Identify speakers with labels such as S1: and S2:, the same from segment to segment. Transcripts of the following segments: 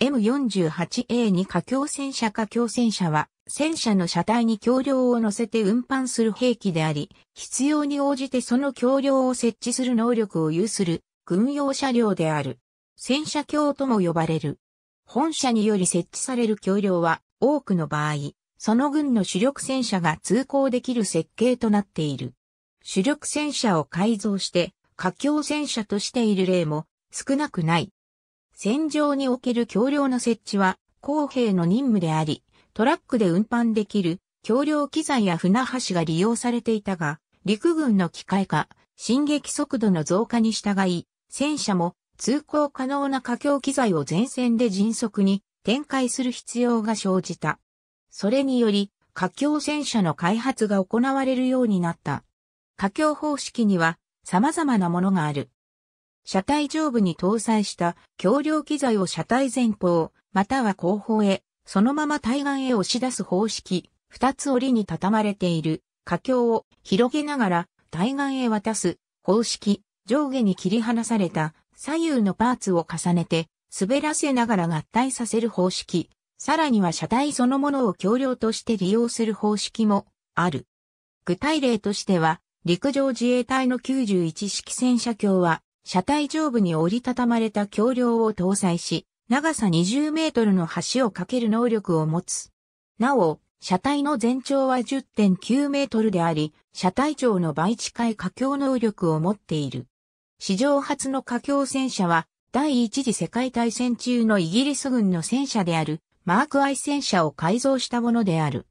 S1: M48A に架橋戦車架橋戦車は、戦車の車体に橋梁を乗せて運搬する兵器であり、必要に応じてその橋梁を設置する能力を有する軍用車両である。戦車橋とも呼ばれる。本社により設置される橋梁は、多くの場合、その軍の主力戦車が通行できる設計となっている。主力戦車を改造して、架橋戦車としている例も少なくない。戦場における橋梁の設置は公兵の任務であり、トラックで運搬できる橋梁機材や船橋が利用されていたが、陸軍の機械化、進撃速度の増加に従い、戦車も通行可能な架橋機材を前線で迅速に展開する必要が生じた。それにより、架橋戦車の開発が行われるようになった。架橋方式には様々なものがある。車体上部に搭載した橋梁機材を車体前方、または後方へ、そのまま対岸へ押し出す方式、二つ折りに畳まれている、架橋を広げながら対岸へ渡す方式、上下に切り離された左右のパーツを重ねて滑らせながら合体させる方式、さらには車体そのものを橋梁として利用する方式もある。具体例としては、陸上自衛隊の91式戦車橋は、車体上部に折りたたまれた橋梁を搭載し、長さ20メートルの橋を架ける能力を持つ。なお、車体の全長は10.9メートルであり、車体長の倍近い架橋能力を持っている。史上初の架橋戦車は、第一次世界大戦中のイギリス軍の戦車である、マークアイ戦車を改造したものである。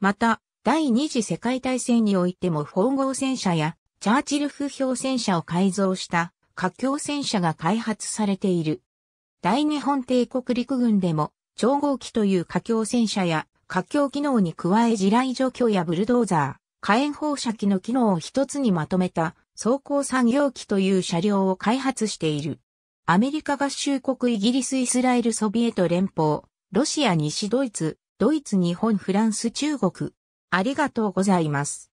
S1: また、第二次世界大戦においても縫合戦車や、チャーチル風評戦車を改造した、架橋戦車が開発されている。大日本帝国陸軍でも、超合機という架橋戦車や、架橋機能に加え地雷除去やブルドーザー、火炎放射器の機能を一つにまとめた、装甲産業機という車両を開発している。アメリカ合衆国イギリスイスラエルソビエト連邦、ロシア西ドイツ、ドイツ日本フランス中国。ありがとうございます。